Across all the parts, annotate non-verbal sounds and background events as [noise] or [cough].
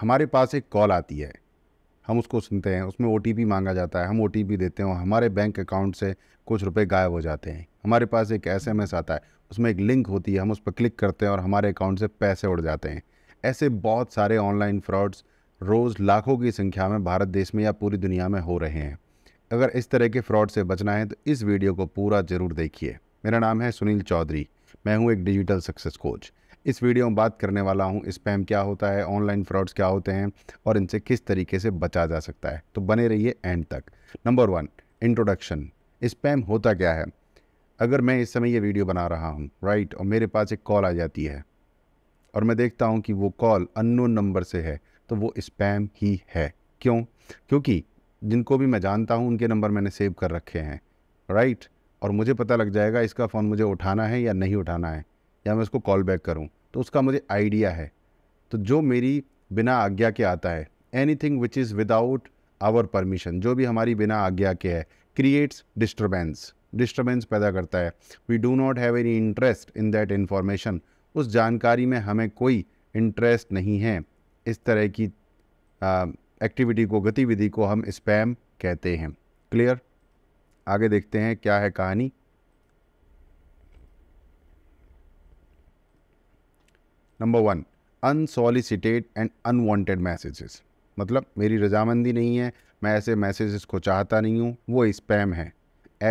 हमारे पास एक कॉल आती है हम उसको सुनते हैं उसमें ओ मांगा जाता है हम ओ देते हैं हमारे बैंक अकाउंट से कुछ रुपए गायब हो जाते हैं हमारे पास एक एस आता है उसमें एक लिंक होती है हम उस पर क्लिक करते हैं और हमारे अकाउंट से पैसे उड़ जाते हैं ऐसे बहुत सारे ऑनलाइन फ्रॉड्स रोज़ लाखों की संख्या में भारत देश में या पूरी दुनिया में हो रहे हैं अगर इस तरह के फ्रॉड से बचना है तो इस वीडियो को पूरा ज़रूर देखिए मेरा नाम है सुनील चौधरी मैं हूँ एक डिजिटल सक्सेस कोच इस वीडियो में बात करने वाला हूँ स्पैम क्या होता है ऑनलाइन फ्रॉड्स क्या होते हैं और इनसे किस तरीके से बचा जा सकता है तो बने रहिए एंड तक नंबर वन इंट्रोडक्शन स्पैम होता क्या है अगर मैं इस समय ये वीडियो बना रहा हूँ राइट और मेरे पास एक कॉल आ जाती है और मैं देखता हूँ कि वो कॉल अननोन नंबर से है तो वो स्पैम ही है क्यों क्योंकि जिनको भी मैं जानता हूँ उनके नंबर मैंने सेव कर रखे हैं राइट और मुझे पता लग जाएगा इसका फ़ोन मुझे उठाना है या नहीं उठाना है या मैं उसको कॉल बैक करूँ तो उसका मुझे आइडिया है तो जो मेरी बिना आज्ञा के आता है anything which is without our permission जो भी हमारी बिना आज्ञा के है क्रिएट्स डिस्टर्बेंस डिस्टर्बेंस पैदा करता है we do not have any interest in that information उस जानकारी में हमें कोई इंटरेस्ट नहीं है इस तरह की एक्टिविटी को गतिविधि को हम स्पैम कहते हैं क्लियर आगे देखते हैं क्या है कहानी number one unsolicited and unwanted messages मतलब मेरी रजामंदी नहीं है मैं ऐसे मैसेजेस को चाहता नहीं हूँ वो स्पैम है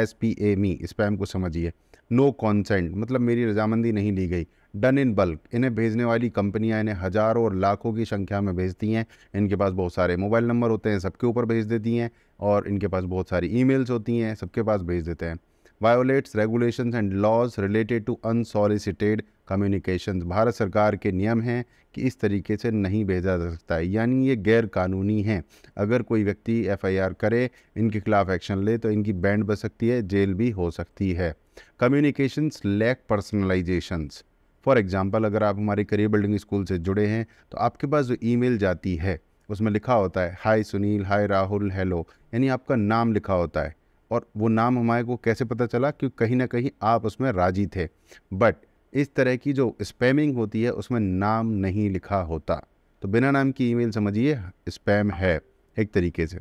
S P A M spam को समझिए नो कॉन्सेंट मतलब मेरी रजामंदी नहीं ली गई डन इन बल्क इन्हें भेजने वाली कंपनियां इन्हें हज़ारों और लाखों की संख्या में भेजती हैं इनके पास बहुत सारे मोबाइल नंबर होते हैं सबके ऊपर भेज देती हैं और इनके पास बहुत सारी ईमेल्स होती हैं सबके पास भेज देते हैं violates regulations and laws related to unsolicited communications Bharat सरकार के नियम हैं कि इस तरीके से नहीं भेजा जा सकता है यानी ये गैर कानूनी है अगर कोई व्यक्ति एफआईआर करे इनके खिलाफ एक्शन ले तो इनकी बैंड बच सकती है जेल भी हो सकती है communications lack personalisations for example अगर आप हमारे करियर बिल्डिंग स्कूल से जुड़े हैं तो आपके पास जो ईमेल जाती है उसमें लिखा होता है hi Sunil hi Rahul hello यानी आपका नाम लिखा होता है और वो नाम हमारे को कैसे पता चला कि कहीं ना कहीं आप उसमें राजी थे बट इस तरह की जो स्पैमिंग होती है उसमें नाम नहीं लिखा होता तो बिना नाम की ईमेल समझिए स्पैम है एक तरीके से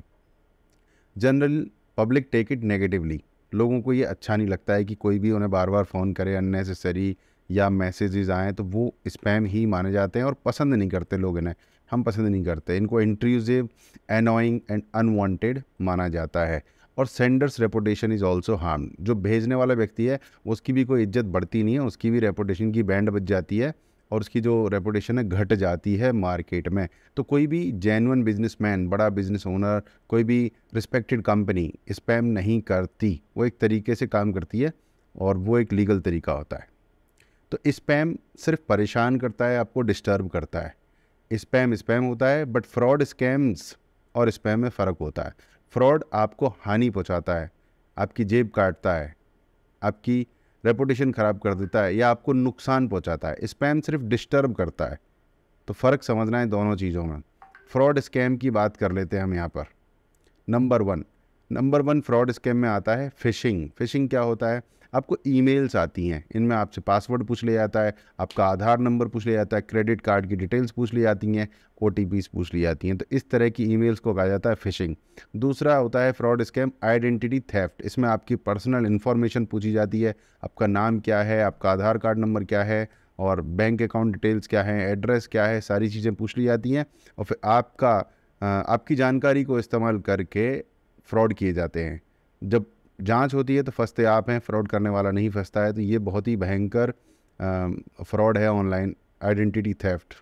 general public take it negatively लोगों को ये अच्छा नहीं लगता है कि कोई भी उन्हें बार बार फ़ोन करे अननेसेसरी या मैसेजेस आएँ तो वो स्पैम ही माने जाते हैं और पसंद नहीं करते लोग इन्हें हम पसंद नहीं करते इनको इंट्रूजिव एनॉइंग एंड अनवांटेड माना जाता है और sender's reputation is also harm जो भेजने वाला व्यक्ति है उसकी भी कोई इज्जत बढ़ती नहीं है उसकी भी रेपुटेशन की बैंड बच जाती है और उसकी जो रेपुटेशन है घट जाती है मार्केट में तो कोई भी बिजनेस बिजनेसमैन बड़ा बिजनेस ओनर कोई भी रिस्पेक्टेड कंपनी स्पैम नहीं करती वो एक तरीके से काम करती है और वो एक लीगल तरीका होता है तो स्पैम सिर्फ परेशान करता है आपको डिस्टर्ब करता है स्पैम स्पैम होता है बट फ्रॉड स्कैम्स और स्पैम में फ़र्क होता है फ्रॉड आपको हानि पहुंचाता है आपकी जेब काटता है आपकी रेपुटेशन ख़राब कर देता है या आपको नुकसान पहुंचाता है स्पैम सिर्फ डिस्टर्ब करता है तो फ़र्क समझना है दोनों चीज़ों में फ्रॉड स्कैम की बात कर लेते हैं हम यहाँ पर number one number one fraud scam में आता है फ़िशिंग फ़िशिंग क्या होता है आपको ईमेल्स आती हैं इनमें आपसे पासवर्ड पूछ लिया जाता है आपका आधार नंबर पूछ लिया जाता है क्रेडिट कार्ड की डिटेल्स पूछ ली जाती हैं ओ पूछ ली जाती हैं तो इस तरह की ई को कहा जाता है फ़िशिंग दूसरा होता है फ्रॉड स्कैम आइडेंटिटी थेफ्ट इसमें आपकी पर्सनल इन्फॉर्मेशन पूछी जाती है आपका नाम क्या है आपका आधार कार्ड नंबर क्या है और बैंक अकाउंट डिटेल्स क्या हैं एड्रेस क्या है सारी चीज़ें पूछ ली जाती हैं और फिर आपका आपकी जानकारी को इस्तेमाल करके फ्रॉड किए जाते हैं जब जांच होती है तो फंसते आप हैं फ्रॉड करने वाला नहीं फंसता है तो ये बहुत ही भयंकर फ्रॉड है online identity theft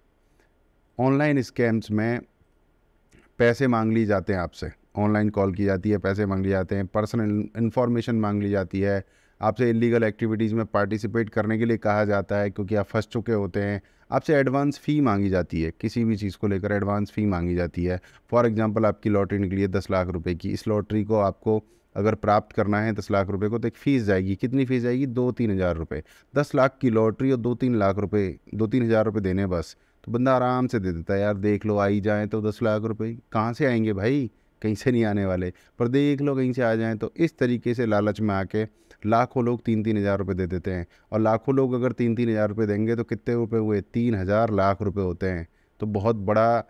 online scams में पैसे मांग लिए जाते हैं आपसे ऑनलाइन कॉल की जाती है पैसे मांग लिए जाते हैं पर्सनल इन्फॉर्मेशन मांग ली जाती है आपसे इलीगल एक्टिविटीज़ में पार्टिसिपेट करने के लिए कहा जाता है क्योंकि आप फंस चुके होते हैं आपसे एडवांस फ़ी मांगी जाती है किसी भी चीज़ को लेकर एडवांस फ़ी मांगी जाती है फॉर एग्ज़ाम्पल आपकी लॉटरी निकली है दस लाख रुपए की इस लॉटरी को आपको अगर प्राप्त करना है दस लाख रुपए को तो एक फ़ीस जाएगी कितनी फ़ीस जाएगी दो तीन हज़ार रुपये दस लाख की लॉटरी और दो तीन लाख रुपए दो तीन हज़ार रुपये देने बस तो बंदा आराम से दे देता है यार देख लो आई जाएँ तो दस लाख रुपये कहाँ से आएंगे भाई कहीं से नहीं आने वाले पर देख लो कहीं से आ जाएँ तो इस तरीके से लालच में आके लाखों लोग तीन तीन हज़ार रुपये दे देते हैं और लाखों लोग अगर तीन तीन हज़ार रुपये देंगे तो कितने रुपये हुए तीन हज़ार लाख रुपये होते हैं तो बहुत बड़ा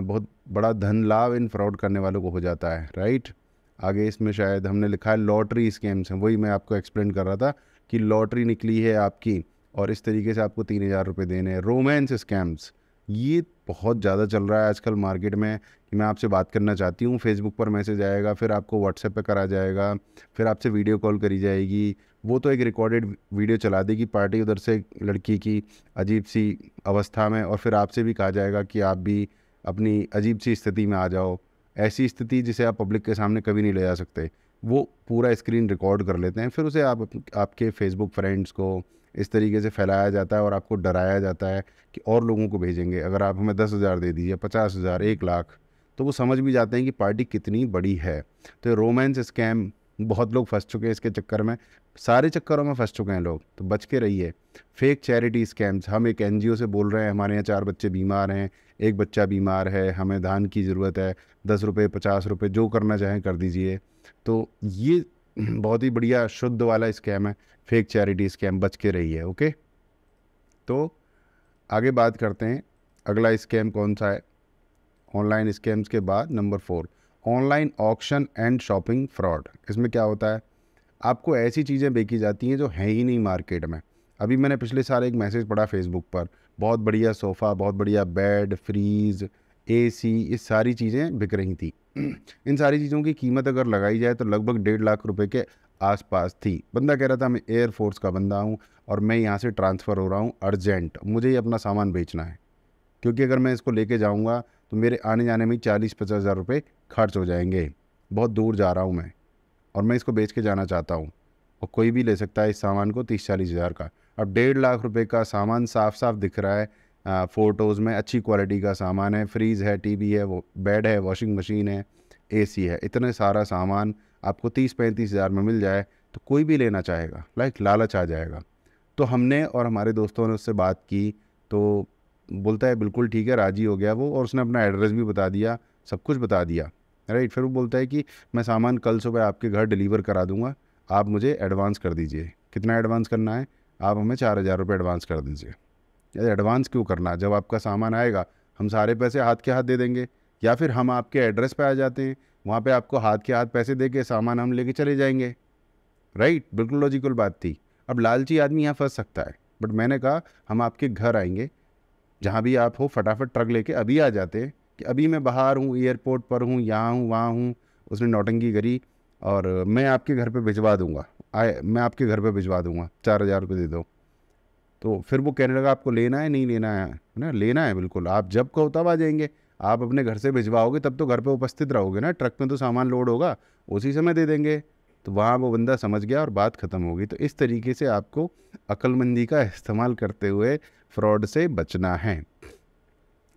बहुत बड़ा धन लाभ इन फ्रॉड करने वालों को हो जाता है राइट आगे इसमें शायद हमने लिखा है लॉटरी स्कैम्स हैं वही मैं आपको एक्सप्लेन कर रहा था कि लॉटरी निकली है आपकी और इस तरीके से आपको तीन हज़ार रुपये देने हैं रोमांस स्कैम्स ये बहुत ज़्यादा चल रहा है आजकल मार्केट में कि मैं आपसे बात करना चाहती हूँ फेसबुक पर मैसेज आएगा फिर आपको व्हाट्सएप पर करा जाएगा फिर आपसे वीडियो कॉल करी जाएगी वो तो एक रिकॉर्डेड वीडियो चला देगी पार्टी उधर से लड़की की अजीब सी अवस्था में और फिर आपसे भी कहा जाएगा कि आप भी अपनी अजीब सी स्थिति में आ जाओ ऐसी स्थिति जिसे आप पब्लिक के सामने कभी नहीं ले जा सकते वो पूरा स्क्रीन रिकॉर्ड कर लेते हैं फिर उसे आप आपके फेसबुक फ्रेंड्स को इस तरीके से फैलाया जाता है और आपको डराया जाता है कि और लोगों को भेजेंगे अगर आप हमें दस हज़ार दे दीजिए पचास हज़ार एक लाख तो वो समझ भी जाते हैं कि पार्टी कितनी बड़ी है तो रोमांस स्कैम बहुत लोग फंस चुके हैं इसके चक्कर में सारे चक्करों में फंस चुके हैं लोग तो बच के रहिए फेक चैरिटी स्कैम्स हम एक एन से बोल रहे हैं हमारे यहाँ चार बच्चे बीमार हैं एक बच्चा बीमार है हमें धान की ज़रूरत है दस रुपये पचास रुपये जो करना चाहें कर दीजिए तो ये [clears throat] बहुत ही बढ़िया शुद्ध वाला स्कैम है फेक चैरिटी स्कैम बच के रही है ओके तो आगे बात करते हैं अगला स्कैम कौन सा है ऑनलाइन स्कैम्स के बाद number four online auction and shopping fraud इसमें क्या होता है आपको ऐसी चीज़ें बेची जाती हैं जो हैं ही नहीं मार्केट में अभी मैंने पिछले साल एक मैसेज पढ़ा फेसबुक पर बहुत बढ़िया सोफ़ा बहुत बढ़िया बेड फ्रीज़ सी ये सारी चीज़ें बिक रही थी [clears throat] इन सारी चीज़ों की कीमत अगर लगाई जाए तो लगभग डेढ़ लाख रुपए के आसपास थी बंदा कह रहा था मैं एयरफोर्स का बंदा हूँ और मैं यहाँ से ट्रांसफ़र हो रहा हूँ अर्जेंट मुझे ही अपना सामान बेचना है क्योंकि अगर मैं इसको लेके जाऊँगा तो मेरे आने जाने में चालीस पचास हज़ार रुपये खर्च हो जाएंगे बहुत दूर जा रहा हूँ मैं और मैं इसको बेच के जाना चाहता हूँ और कोई भी ले सकता है इस सामान को तीस चालीस हज़ार का अब डेढ़ लाख रुपए का सामान साफ साफ दिख रहा है फ़ोटोज़ में अच्छी क्वालिटी का सामान है फ्रीज़ है टीवी है वो बेड है वॉशिंग मशीन है एसी है इतने सारा सामान आपको तीस पैंतीस हज़ार में मिल जाए तो कोई भी लेना चाहेगा लाइक लालच आ जाएगा तो हमने और हमारे दोस्तों ने उससे बात की तो बोलता है बिल्कुल ठीक है राजी हो गया वो और उसने अपना एड्रेस भी बता दिया सब कुछ बता दिया राइट फिर वो बोलता है कि मैं सामान कल सुबह आपके घर डिलीवर करा दूँगा आप मुझे एडवांस कर दीजिए कितना एडवांस करना है आप हमें चार हज़ार रुपये एडवांस कर दीजिए अरे एडवांस क्यों करना जब आपका सामान आएगा हम सारे पैसे हाथ के हाथ दे देंगे या फिर हम आपके एड्रेस पे आ जाते हैं वहाँ पर आपको हाथ के हाथ पैसे दे के सामान हम लेके चले जाएंगे राइट बिल्कुल लॉजिकल बात थी अब लालची आदमी यहाँ फंस सकता है बट मैंने कहा हम आपके घर आएंगे जहाँ भी आप हो फटाफट ट्रक लेके अभी आ जाते हैं कि अभी मैं बाहर हूँ एयरपोर्ट पर हूँ यहाँ हूँ वहाँ हूँ उसने नोटंगी करी और मैं आपके घर पे भिजवा दूँगा आए मैं आपके घर पे भिजवा दूँगा चार हज़ार रुपये दे दो तो फिर वो कहने लगा आपको लेना है नहीं लेना है ना लेना है बिल्कुल आप जब कहो तब आ जाएंगे आप अपने घर से भिजवाओगे तब तो घर पर उपस्थित रहोगे ना ट्रक में तो सामान लोड होगा उसी समय दे देंगे तो वहाँ वो बंदा समझ गया और बात ख़त्म हो गई तो इस तरीके से आपको अक्लमंदी का इस्तेमाल करते हुए फ्रॉड से बचना है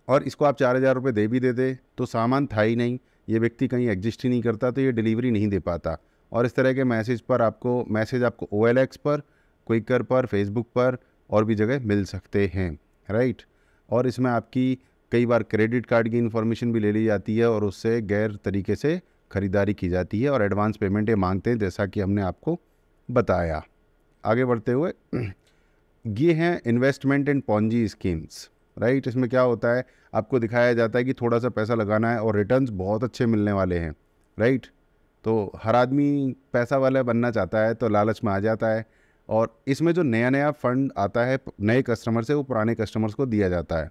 और इसको आप चार हज़ार रुपये दे भी देते तो सामान था ही नहीं ये व्यक्ति कहीं एग्जिस्ट ही नहीं करता तो ये डिलीवरी नहीं दे पाता और इस तरह के मैसेज पर आपको मैसेज आपको ओ पर क्विकर पर फेसबुक पर और भी जगह मिल सकते हैं राइट और इसमें आपकी कई बार क्रेडिट कार्ड की इन्फॉर्मेशन भी ले ली जाती है और उससे गैर तरीके से ख़रीदारी की जाती है और एडवांस पेमेंट ये मांगते हैं जैसा कि हमने आपको बताया आगे बढ़ते हुए [clears throat] ये हैं investment and Ponzi schemes right इसमें क्या होता है आपको दिखाया जाता है कि थोड़ा सा पैसा लगाना है और रिटर्न बहुत अच्छे मिलने वाले हैं राइट तो हर आदमी पैसा वाला बनना चाहता है तो लालच में आ जाता है और इसमें जो नया नया फ़ंड आता है नए कस्टमर से वो पुराने कस्टमर्स को दिया जाता है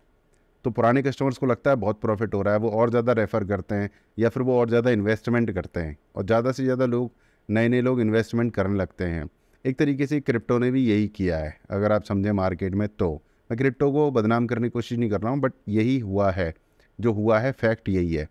तो पुराने कस्टमर्स को लगता है बहुत प्रॉफिट हो रहा है वो और ज़्यादा रेफ़र करते हैं या फिर वो और ज़्यादा इन्वेस्टमेंट करते हैं और ज़्यादा से ज़्यादा लोग नए नए लोग इन्वेस्टमेंट करने लगते हैं एक तरीके से क्रिप्टो ने भी यही किया है अगर आप समझें मार्केट में तो मैं क्रिप्टो को बदनाम करने की कोशिश नहीं कर रहा हूँ बट यही हुआ है जो हुआ है फैक्ट यही है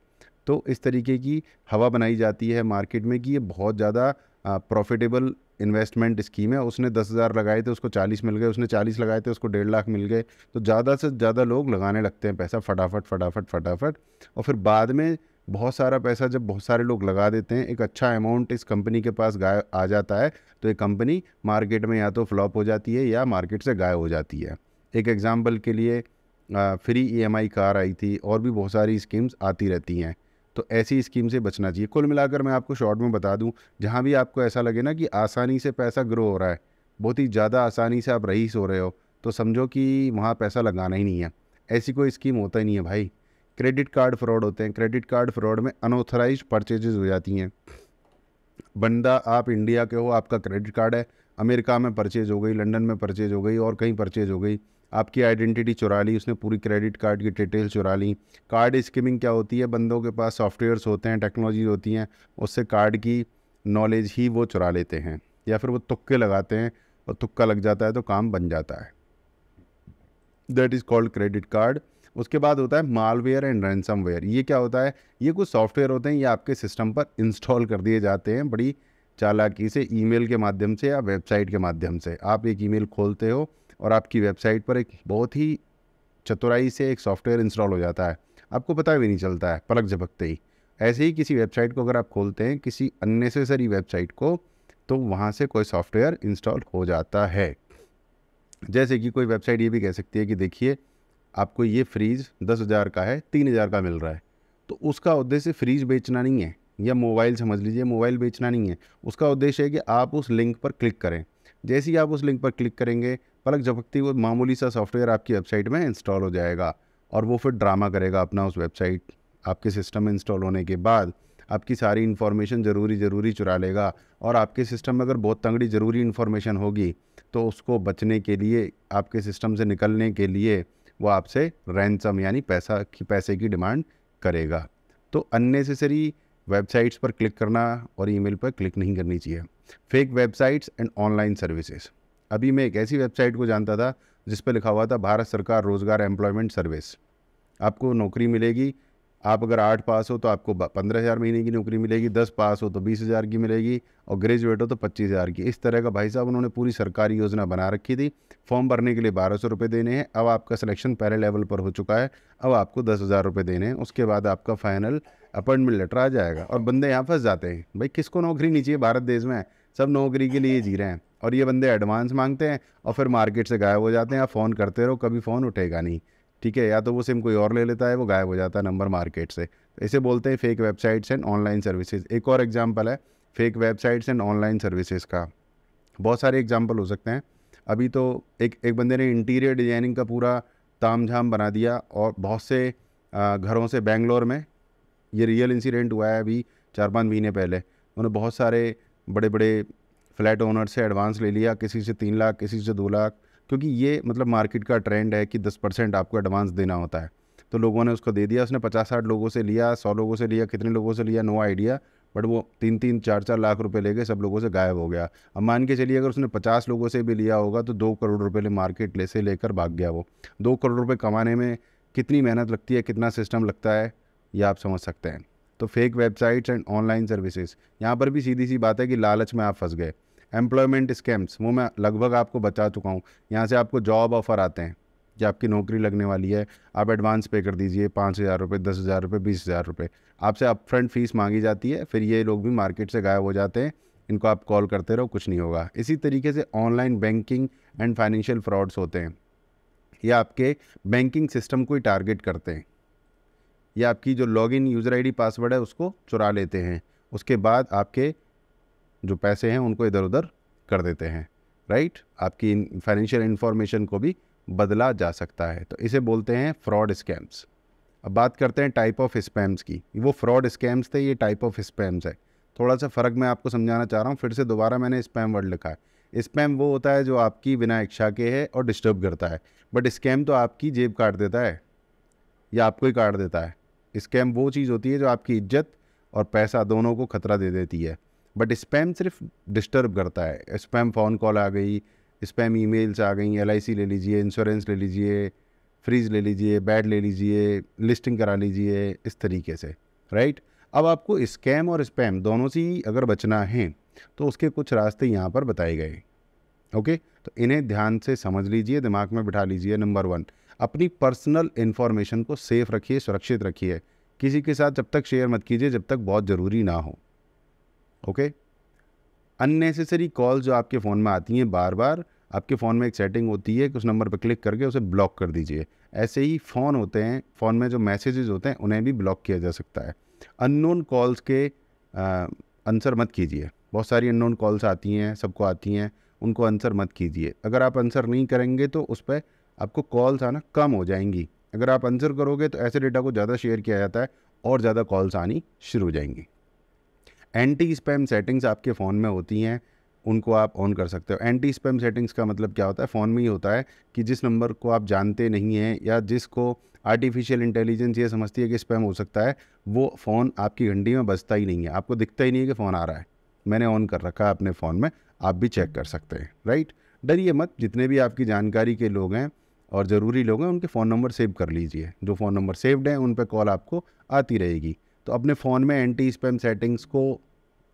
तो इस तरीके की हवा बनाई जाती है मार्केट में कि ये बहुत ज़्यादा प्रॉफिटेबल इन्वेस्टमेंट स्कीम है उसने दस हज़ार लगाए थे उसको चालीस मिल गए उसने चालीस लगाए थे उसको डेढ़ लाख मिल गए तो ज़्यादा से ज़्यादा लोग लगाने लगते हैं पैसा फटाफट फटाफट फटाफट और फिर बाद में बहुत सारा पैसा जब बहुत सारे लोग लगा देते हैं एक अच्छा अमाउंट इस कंपनी के पास गाय आ जाता है तो ये कंपनी मार्केट में या तो फ्लॉप हो जाती है या मार्केट से गायब हो जाती है एक एग्ज़ाम्पल के लिए फ्री ईएमआई e कार आई थी और भी बहुत सारी स्कीम्स आती रहती हैं तो ऐसी स्कीम से बचना चाहिए कुल मिलाकर मैं आपको शॉर्ट में बता दूं जहां भी आपको ऐसा लगे ना कि आसानी से पैसा ग्रो हो रहा है बहुत ही ज़्यादा आसानी से आप रईस हो रहे हो तो समझो कि वहाँ पैसा लगाना ही नहीं है ऐसी कोई स्कीम होता ही नहीं है भाई क्रेडिट कार्ड फ्रॉड होते हैं क्रेडिट कार्ड फ्रॉड में अनऑथराइज परचेजेज हो जाती हैं बंदा आप इंडिया के हो आपका क्रेडिट कार्ड है अमेरिका में परचेज हो गई लंदन में परचेज हो गई और कहीं परचेज हो गई आपकी आइडेंटिटी चुरा ली उसने पूरी क्रेडिट कार्ड की डिटेल चुरा ली कार्ड स्कीमिंग क्या होती है बंदों के पास सॉफ्टवेयर्स होते हैं टेक्नोलॉजी होती हैं उससे कार्ड की नॉलेज ही वो चुरा लेते हैं या फिर वो तुक्के लगाते हैं और तुक्का लग जाता है तो काम बन जाता है that is called credit card उसके बाद होता है मालवेयर एंड वेयर ये क्या होता है ये कुछ सॉफ्टवेयर होते हैं ये आपके सिस्टम पर इंस्टॉल कर दिए जाते हैं बड़ी चालाकी से ईमेल के माध्यम से या वेबसाइट के माध्यम से आप एक ईमेल खोलते हो और आपकी वेबसाइट पर एक बहुत ही चतुराई से एक सॉफ्टवेयर इंस्टॉल हो जाता है आपको पता भी नहीं चलता है पलक झपकते ही ऐसे ही किसी वेबसाइट को अगर आप खोलते हैं किसी अननेसेसरी वेबसाइट को तो वहाँ से कोई सॉफ्टवेयर इंस्टॉल हो जाता है जैसे कि कोई वेबसाइट ये भी कह सकती है कि देखिए आपको ये फ्रीज दस हज़ार का है तीन हज़ार का मिल रहा है तो उसका उद्देश्य फ्रीज बेचना नहीं है या मोबाइल समझ लीजिए मोबाइल बेचना नहीं है उसका उद्देश्य है कि आप उस लिंक पर क्लिक करें जैसे ही आप उस लिंक पर क्लिक करेंगे पलक झपकती वो मामूली सा सॉफ्टवेयर आपकी वेबसाइट में इंस्टॉल हो जाएगा और वो फिर ड्रामा करेगा अपना उस वेबसाइट आपके सिस्टम में इंस्टॉल होने के बाद आपकी सारी इन्फॉर्मेशन ज़रूरी ज़रूरी चुरा लेगा और आपके सिस्टम में अगर बहुत तंगड़ी ज़रूरी इन्फॉर्मेशन होगी तो उसको बचने के लिए आपके सिस्टम से निकलने के लिए वो आपसे रैनसम यानी पैसा की पैसे की डिमांड करेगा तो अननेसेसरी वेबसाइट्स पर क्लिक करना और ईमेल पर क्लिक नहीं करनी चाहिए fake websites and online services अभी मैं एक ऐसी वेबसाइट को जानता था जिस पर लिखा हुआ था भारत सरकार रोज़गार एम्प्लॉयमेंट सर्विस आपको नौकरी मिलेगी आप अगर आठ पास हो तो आपको पंद्रह हज़ार महीने की नौकरी मिलेगी दस पास हो तो बीस हज़ार की मिलेगी और ग्रेजुएट हो तो पच्चीस हज़ार की इस तरह का भाई साहब उन्होंने पूरी सरकारी योजना बना रखी थी फॉर्म भरने के लिए बारह सौ रुपये देने हैं अब आपका सिलेक्शन पहले लेवल पर हो चुका है अब आपको दस हज़ार रुपये देने हैं उसके बाद आपका फाइनल अपॉइंटमेंट लेटर आ जाएगा और बंदे यहाँ फंस जाते हैं भाई किसको नौकरी नहीं चाहिए भारत देश में सब नौकरी के लिए जी रहे हैं और ये बंदे एडवांस मांगते हैं और फिर मार्केट से गायब हो जाते हैं या फ़ोन करते रहो कभी फ़ोन उठेगा नहीं ठीक है या तो वो सिम कोई और ले लेता है वो गायब हो जाता है नंबर मार्केट से इसे बोलते हैं fake websites and online services एक और एग्जाम्पल है fake websites and online services का बहुत सारे एग्जाम्पल हो सकते हैं अभी तो एक एक बंदे ने इंटीरियर डिजाइनिंग का पूरा ताम झाम बना दिया और बहुत से घरों से बेंगलोर में ये रियल इंसिडेंट हुआ है अभी चार पाँच महीने पहले उन्होंने बहुत सारे बड़े बड़े फ्लैट ओनर से एडवांस ले लिया किसी से तीन लाख किसी से दो लाख क्योंकि ये मतलब मार्केट का ट्रेंड है कि दस परसेंट आपको एडवांस देना होता है तो लोगों ने उसको दे दिया उसने पचास साठ लोगों से लिया सौ लोगों से लिया कितने लोगों से लिया नो आइडिया बट वो तीन तीन चार चार लाख रुपए लेके सब लोगों से गायब हो गया अब मान के चलिए अगर उसने पचास लोगों से भी लिया होगा तो दो करोड़ रुपये ले मार्केट ले से लेकर भाग गया वो दो करोड़ रुपये कमाने में कितनी मेहनत लगती है कितना सिस्टम लगता है ये आप समझ सकते हैं तो fake websites and online services यहाँ पर भी सीधी सी बात है कि लालच में आप फंस गए एम्प्लॉयमेंट स्कैम्स वो मैं लगभग आपको बता चुका हूँ यहाँ से आपको जॉब ऑफ़र आते हैं कि आपकी नौकरी लगने वाली है आप एडवांस पे कर दीजिए पाँच हज़ार रुपये दस हज़ार रुपये बीस हज़ार रुपये आपसे फ्रंट फ़ीस मांगी जाती है फिर ये लोग भी मार्केट से गायब हो जाते हैं इनको आप कॉल करते रहो कुछ नहीं होगा इसी तरीके से online banking and financial frauds होते हैं ये आपके बैंकिंग सिस्टम को ही टारगेट करते हैं या आपकी जो लॉगिन यूज़र आईडी पासवर्ड है उसको चुरा लेते हैं उसके बाद आपके जो पैसे हैं उनको इधर उधर कर देते हैं राइट आपकी फाइनेंशियल इन्फॉर्मेशन को भी बदला जा सकता है तो इसे बोलते हैं फ्रॉड स्कैम्स अब बात करते हैं टाइप ऑफ स्पैम्स की वो फ्रॉड स्कैम्स थे ये टाइप ऑफ स्पैम्स है थोड़ा सा फ़र्क मैं आपको समझाना चाह रहा हूँ फिर से दोबारा मैंने स्पैम वर्ड लिखा है स्पैम वो होता है जो आपकी बिना इच्छा के है और डिस्टर्ब करता है बट स्कैम तो आपकी जेब काट देता है या आपको ही काट देता है स्कैम वो चीज़ होती है जो आपकी इज्जत और पैसा दोनों को खतरा दे देती है बट स्पैम सिर्फ डिस्टर्ब करता है स्पैम फ़ोन कॉल आ गई स्पैम ईमेल्स आ गई एल ले लीजिए इंश्योरेंस ले लीजिए फ्रीज ले लीजिए बैड ले लीजिए लिस्टिंग करा लीजिए इस तरीके से राइट अब आपको स्कैम और स्पैम दोनों से ही अगर बचना है तो उसके कुछ रास्ते यहाँ पर बताए गए ओके तो इन्हें ध्यान से समझ लीजिए दिमाग में बिठा लीजिए नंबर वन अपनी पर्सनल इन्फॉर्मेशन को सेफ रखिए सुरक्षित रखिए किसी के साथ जब तक शेयर मत कीजिए जब तक बहुत ज़रूरी ना हो ओके अननेसेसरी कॉल जो आपके फ़ोन में आती हैं बार बार आपके फ़ोन में एक सेटिंग होती है कि उस नंबर पर क्लिक करके उसे ब्लॉक कर दीजिए ऐसे ही फ़ोन होते हैं फ़ोन में जो मैसेजेज होते हैं उन्हें भी ब्लॉक किया जा सकता है अननोन कॉल्स के आंसर मत कीजिए बहुत सारी अननोन कॉल्स आती हैं सबको आती हैं उनको आंसर मत कीजिए अगर आप आंसर नहीं करेंगे तो उस पर आपको कॉल्स आना कम हो जाएंगी अगर आप आंसर करोगे तो ऐसे डेटा को ज़्यादा शेयर किया जाता है और ज़्यादा कॉल्स आनी शुरू हो जाएंगी एंटी स्पैम सेटिंग्स आपके फ़ोन में होती हैं उनको आप ऑन कर सकते हो एंटी स्पैम सेटिंग्स का मतलब क्या होता है फ़ोन में ही होता है कि जिस नंबर को आप जानते नहीं हैं या जिसको आर्टिफिशियल इंटेलिजेंस ये समझती है कि स्पैम हो सकता है वो फ़ोन आपकी घंटी में बजता ही नहीं है आपको दिखता ही नहीं है कि फ़ोन आ रहा है मैंने ऑन कर रखा है अपने फ़ोन में आप भी चेक कर सकते हैं राइट डरिए मत जितने भी आपकी जानकारी के लोग हैं और ज़रूरी लोग हैं उनके फ़ोन नंबर सेव कर लीजिए जो फ़ोन नंबर सेव्ड हैं उन पर कॉल आपको आती रहेगी तो अपने फ़ोन में एंटी स्पैम सेटिंग्स को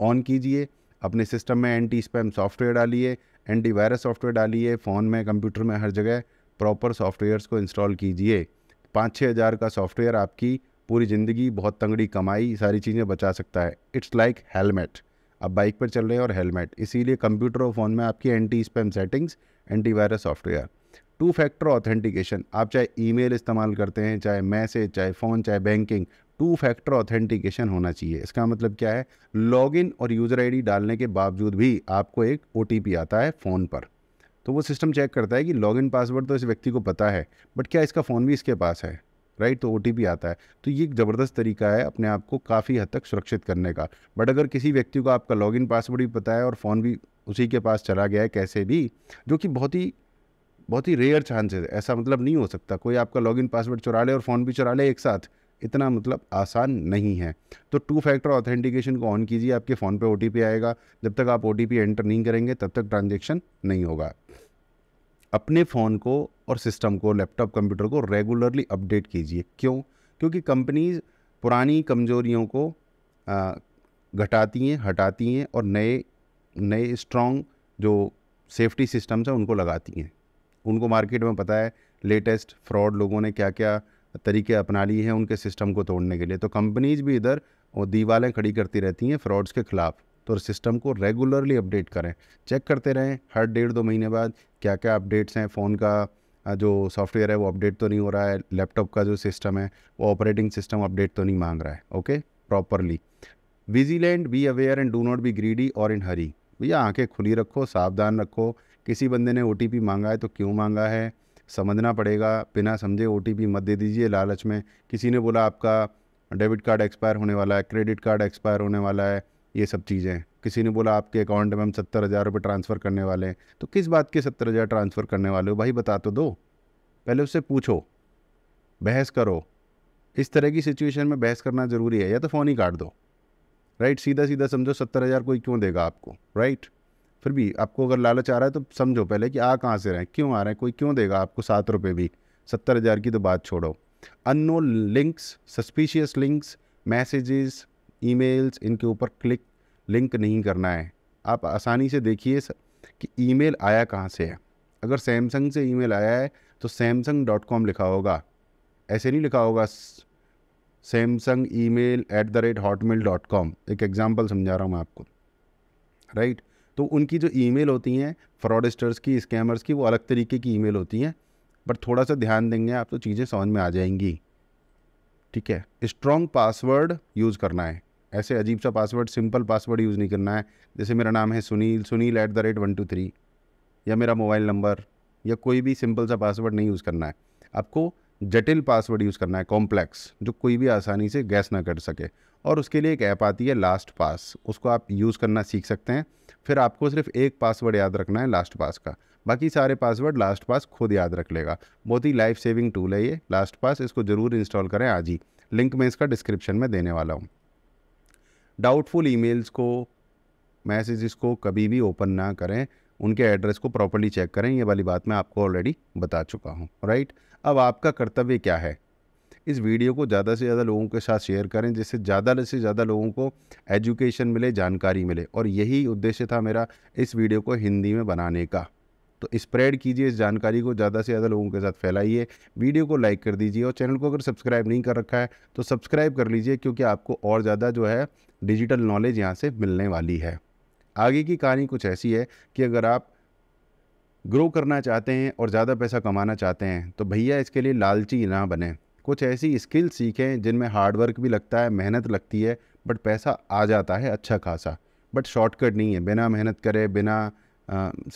ऑन कीजिए अपने सिस्टम में एंटी स्पैम सॉफ्टवेयर डालिए एंटी वायरस सॉफ्टवेयर डालिए फ़ोन में कंप्यूटर में हर जगह प्रॉपर सॉफ्टवेयर्स को इंस्टॉल कीजिए पाँच छः हज़ार का सॉफ्टवेयर आपकी पूरी ज़िंदगी बहुत तंगड़ी कमाई सारी चीज़ें बचा सकता है इट्स लाइक हेलमेट आप बाइक पर चल रहे हैं और हेलमेट इसीलिए कंप्यूटर और फ़ोन में आपकी anti spam settings antivirus software two factor authentication आप चाहे ईमेल इस्तेमाल करते हैं चाहे मैसेज चाहे फ़ोन चाहे बैंकिंग टू फैक्टर ऑथेंटिकेशन होना चाहिए इसका मतलब क्या है लॉगिन और यूज़र आईडी डालने के बावजूद भी आपको एक ओ आता है फ़ोन पर तो वो सिस्टम चेक करता है कि लॉगिन पासवर्ड तो इस व्यक्ति को पता है बट क्या इसका फ़ोन भी इसके पास है राइट तो ओ आता है तो ये एक ज़बरदस्त तरीका है अपने आप को काफ़ी हद तक सुरक्षित करने का बट अगर किसी व्यक्ति को आपका लॉगिन पासवर्ड भी पता है और फ़ोन भी उसी के पास चला गया है कैसे भी जो कि बहुत ही बहुत ही रेयर चांसेस है ऐसा मतलब नहीं हो सकता कोई आपका लॉगिन पासवर्ड चुरा ले और फ़ोन भी चुरा ले एक साथ इतना मतलब आसान नहीं है तो टू फैक्टर ऑथेंटिकेशन को ऑन कीजिए आपके फ़ोन पे ओ आएगा जब तक आप ओ एंटर नहीं करेंगे तब तक ट्रांजेक्शन नहीं होगा अपने फ़ोन को और सिस्टम को लैपटॉप कंप्यूटर को रेगुलरली अपडेट कीजिए क्यों क्योंकि कंपनीज पुरानी कमजोरियों को घटाती हैं हटाती हैं और नए नए स्ट्रॉन्ग जो सेफ्टी सिस्टम्स हैं उनको लगाती हैं उनको मार्केट में पता है लेटेस्ट फ्रॉड लोगों ने क्या क्या तरीके अपना लिए हैं उनके सिस्टम को तोड़ने के लिए तो कंपनीज भी इधर दीवारें खड़ी करती रहती हैं फ्रॉड्स के ख़िलाफ़ तो सिस्टम को रेगुलरली अपडेट करें चेक करते रहें हर डेढ़ दो महीने बाद क्या क्या अपडेट्स हैं फ़ोन का जो सॉफ्टवेयर है वो अपडेट तो नहीं हो रहा है लैपटॉप का जो सिस्टम है वो ऑपरेटिंग सिस्टम अपडेट तो नहीं मांग रहा है okay properly vigilant be aware and do not be greedy और इन हरी भैया आंखें खुली रखो सावधान रखो किसी बंदे ने ओ मांगा है तो क्यों मांगा है समझना पड़ेगा बिना समझे ओ मत दे दीजिए लालच में किसी ने बोला आपका डेबिट कार्ड एक्सपायर होने वाला है क्रेडिट कार्ड एक्सपायर होने वाला है ये सब चीज़ें किसी ने बोला आपके अकाउंट में हम सत्तर हज़ार रुपये ट्रांसफ़र करने वाले हैं तो किस बात के सत्तर हज़ार ट्रांसफ़र करने वाले हो भाई बता तो दो पहले उससे पूछो बहस करो इस तरह की सिचुएशन में बहस करना ज़रूरी है या तो फ़ोन ही काट दो राइट सीधा सीधा समझो सत्तर हज़ार कोई क्यों देगा आपको राइट फिर भी आपको अगर लालच आ रहा है तो समझो पहले कि आ कहाँ से रहे हैं क्यों आ रहे हैं कोई क्यों देगा आपको सात रुपये भी सत्तर हज़ार की तो बात छोड़ो unknown links suspicious links messages emails इनके ऊपर क्लिक लिंक नहीं करना है आप आसानी से देखिए कि ईमेल आया कहाँ से है अगर सैमसंग से ईमेल आया है तो सैमसंग डॉट कॉम लिखा होगा ऐसे नहीं लिखा होगा Samsung email at the rate hotmail dot com एक एग्ज़ाम्पल समझा रहा हूँ मैं आपको राइट right? तो उनकी जो ईमेल होती हैं फ्रॉडस्टर्स की स्कैमर्स की वो अलग तरीके की ईमेल होती हैं बट थोड़ा सा ध्यान देंगे आप तो चीज़ें समझ में आ जाएंगी ठीक है स्ट्रॉन्ग पासवर्ड यूज़ करना है ऐसे अजीब सा पासवर्ड सिंपल पासवर्ड यूज़ नहीं करना है जैसे मेरा नाम है Sunil Sunil at the rate one two three या मेरा मोबाइल नंबर या कोई भी सिंपल सा पासवर्ड नहीं यूज़ करना है आपको जटिल पासवर्ड यूज़ करना है कॉम्प्लेक्स जो कोई भी आसानी से गैस ना कर सके और उसके लिए एक ऐप आती है लास्ट पास उसको आप यूज़ करना सीख सकते हैं फिर आपको सिर्फ एक पासवर्ड याद रखना है लास्ट पास का बाकी सारे पासवर्ड लास्ट पास खुद याद रख लेगा बहुत ही लाइफ सेविंग टूल है ये लास्ट पास इसको ज़रूर इंस्टॉल करें आज ही लिंक मैं इसका डिस्क्रिप्शन में देने वाला हूँ डाउटफुल ई को मैसेजेस को कभी भी ओपन ना करें उनके एड्रेस को प्रॉपरली चेक करें ये वाली बात मैं आपको ऑलरेडी बता चुका हूँ राइट अब आपका कर्तव्य क्या है इस वीडियो को ज़्यादा से ज़्यादा लोगों के साथ शेयर करें जिससे ज़्यादा से ज़्यादा लोगों को एजुकेशन मिले जानकारी मिले और यही उद्देश्य था मेरा इस वीडियो को हिंदी में बनाने का तो स्प्रेड कीजिए इस जानकारी को ज़्यादा से ज़्यादा लोगों के साथ फैलाइए वीडियो को लाइक कर दीजिए और चैनल को अगर सब्सक्राइब नहीं कर रखा है तो सब्सक्राइब कर लीजिए क्योंकि आपको और ज़्यादा जो है डिजिटल नॉलेज यहाँ से मिलने वाली है आगे की कहानी कुछ ऐसी है कि अगर आप ग्रो करना चाहते हैं और ज़्यादा पैसा कमाना चाहते हैं तो भैया इसके लिए लालची ना बने कुछ ऐसी स्किल सीखें जिनमें हार्डवर्क भी लगता है मेहनत लगती है बट पैसा आ जाता है अच्छा खासा बट शॉर्टकट नहीं है बिना मेहनत करे बिना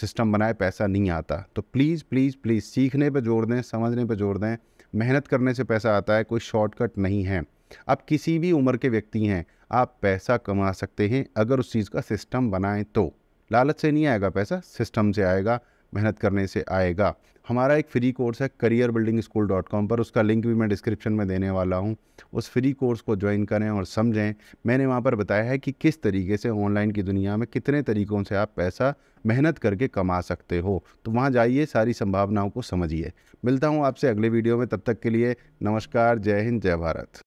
सिस्टम बनाए पैसा नहीं आता तो प्लीज़ प्लीज़ प्लीज़ सीखने पर जोर दें समझने पर जोर दें मेहनत करने से पैसा आता है कोई शॉर्टकट नहीं है आप किसी भी उम्र के व्यक्ति हैं आप पैसा कमा सकते हैं अगर उस चीज़ का सिस्टम बनाएं तो लालच से नहीं आएगा पैसा सिस्टम से आएगा मेहनत करने से आएगा हमारा एक फ्री कोर्स है career building school dot com पर उसका लिंक भी मैं डिस्क्रिप्शन में देने वाला हूँ उस फ्री कोर्स को ज्वाइन करें और समझें मैंने वहाँ पर बताया है कि किस तरीके से ऑनलाइन की दुनिया में कितने तरीक़ों से आप पैसा मेहनत करके कमा सकते हो तो वहाँ जाइए सारी संभावनाओं को समझिए मिलता हूँ आपसे अगले वीडियो में तब तक के लिए नमस्कार जय हिंद जय भारत